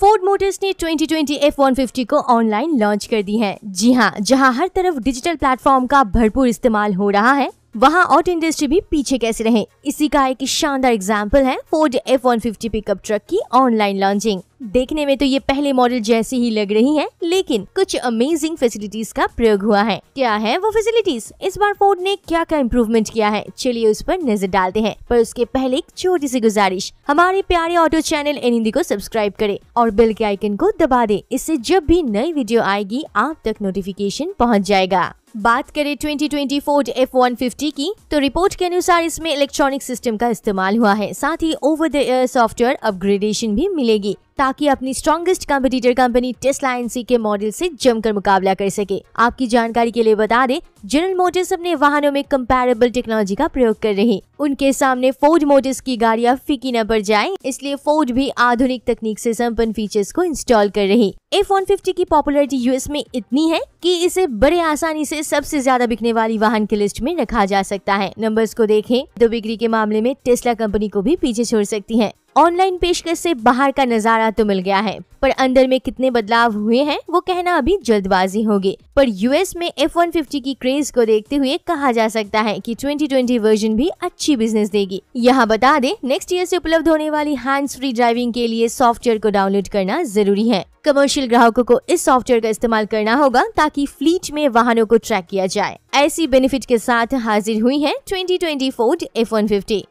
Ford Motors ने 2020 F150 को online launch कर दी है जी हाँ जहाँ हर तरफ डिजिटल प्लेटफॉर्म का भरपूर इस्तेमाल हो रहा है वहाँ ऑटो इंडस्ट्री भी पीछे कैसे रहे इसी का एक शानदार एग्जाम्पल है फोर्ड F150 पिकअप ट्रक की ऑनलाइन लॉन्चिंग देखने में तो ये पहले मॉडल जैसी ही लग रही है लेकिन कुछ अमेजिंग फैसिलिटीज का प्रयोग हुआ है क्या है वो फैसिलिटीज इस बार फोर्ड ने क्या क्या इम्प्रूवमेंट किया है चलिए उस पर नजर डालते हैं पर उसके पहले एक छोटी सी गुजारिश हमारे प्यारे ऑटो चैनल एन हिंदी को सब्सक्राइब करे और बेल के आइकन को दबा दे इससे जब भी नई वीडियो आएगी आप तक नोटिफिकेशन पहुँच जाएगा बात करें 2020 फोर्ड एफ 150 की तो रिपोर्ट के अनुसार इसमें इलेक्ट्रॉनिक सिस्टम का इस्तेमाल हुआ है साथ ही over the air software upgradation भी मिलेगी ताकि अपनी स्ट्रॉन्गेस्ट कंपटीटर कंपनी टेस्ला एनसी के मॉडल से जमकर मुकाबला कर सके आपकी जानकारी के लिए बता दें जनरल मोटर्स अपने वाहनों में कंपेरेबल टेक्नोलॉजी का प्रयोग कर रहे उनके सामने फोर्ड मोटर्स की गाड़ियां फीकी न पड़ जाए इसलिए फोर्ड भी आधुनिक तकनीक से संपन्न फीचर्स को इंस्टॉल कर रही एफ वन की पॉपुलरिटी यूएस में इतनी है कि इसे बड़े आसानी से सबसे ज्यादा बिकने वाली वाहन की लिस्ट में रखा जा सकता है नंबर्स को देखें तो बिक्री के मामले में टेस्ला कंपनी को भी पीछे छोड़ सकती है ऑनलाइन पेशकश से बाहर का नजारा तो मिल गया है पर अंदर में कितने बदलाव हुए हैं वो कहना अभी जल्दबाजी होगी पर यूएस में एफ वन फिफ्टी की क्रेज को देखते हुए कहा जा सकता है कि 2020 वर्जन भी अच्छी बिजनेस देगी यहाँ बता दें नेक्स्ट ईयर से उपलब्ध होने वाली हैंड फ्री ड्राइविंग के लिए सॉफ्टवेयर को डाउनलोड करना जरूरी है कमर्शियल ग्राहकों को इस सॉफ्टवेयर का इस्तेमाल करना होगा ताकि फ्लीट में वाहनों को ट्रैक किया जाए ऐसी बेनिफिट के साथ हाजिर हुई है twenty Ford F one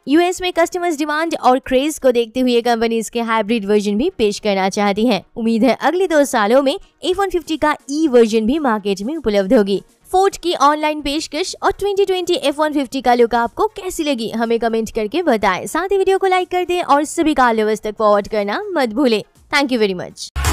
US में कस्टमर्स डिमांड और क्रेज को देखते देखते हुए कंपनी इसके हाइब्रिड वर्जन भी पेश करना चाहती है उम्मीद है अगले दो सालों में ए का ई e वर्जन भी मार्केट में उपलब्ध होगी फोर्ट की ऑनलाइन पेशकश और 2020 F150 का लुक आपको कैसी लगी हमें कमेंट करके बताएं साथ ही वीडियो को लाइक कर दें और सभी का तक फॉरवर्ड करना मत भूलें थैंक यू वेरी मच